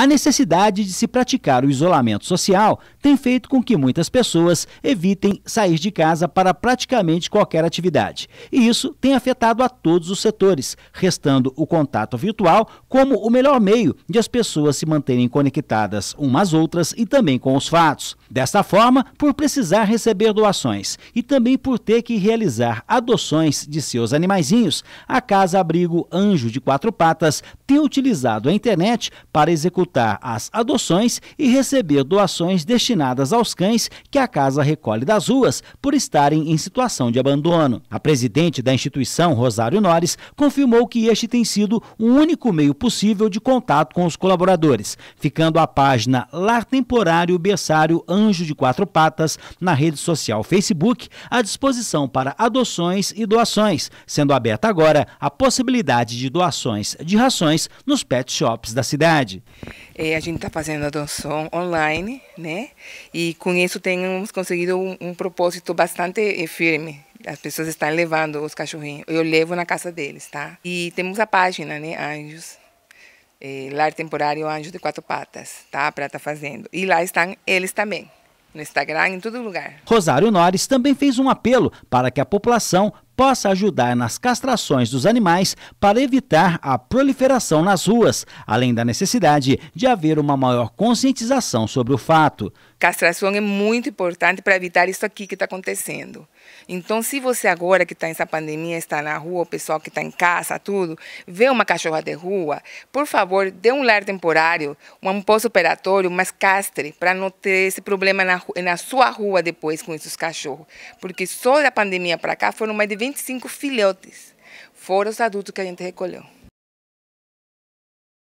A necessidade de se praticar o isolamento social tem feito com que muitas pessoas evitem sair de casa para praticamente qualquer atividade. E isso tem afetado a todos os setores, restando o contato virtual como o melhor meio de as pessoas se manterem conectadas umas às outras e também com os fatos. Desta forma, por precisar receber doações e também por ter que realizar adoções de seus animaizinhos, a Casa Abrigo Anjo de Quatro Patas tem utilizado a internet para executar as adoções e receber doações destinadas aos cães que a casa recolhe das ruas por estarem em situação de abandono. A presidente da instituição, Rosário Nores, confirmou que este tem sido o único meio possível de contato com os colaboradores, ficando a página Lar Temporário Berçário Anjo de Quatro Patas na rede social Facebook à disposição para adoções e doações, sendo aberta agora a possibilidade de doações de rações nos pet shops da cidade. É, a gente está fazendo a danção online, né? E com isso temos conseguido um, um propósito bastante eh, firme as pessoas estão levando os cachorrinhos. Eu levo na casa deles, tá? E temos a página, né? Anjos. É, lar é temporário Anjo de Quatro Patas, tá? Para tá fazendo. E lá estão eles também. No Instagram, em todo lugar. Rosário Nores também fez um apelo para que a população possa ajudar nas castrações dos animais para evitar a proliferação nas ruas, além da necessidade de haver uma maior conscientização sobre o fato. Castração é muito importante para evitar isso aqui que está acontecendo. Então, se você agora que está nessa pandemia, está na rua, o pessoal que está em casa, tudo, vê uma cachorra de rua, por favor, dê um lar temporário, um pós-operatório, mas castre, para não ter esse problema na, na sua rua depois com esses cachorros. Porque só da pandemia para cá foram mais de 20 25 filhotes. Fora os adultos que a gente recolheu.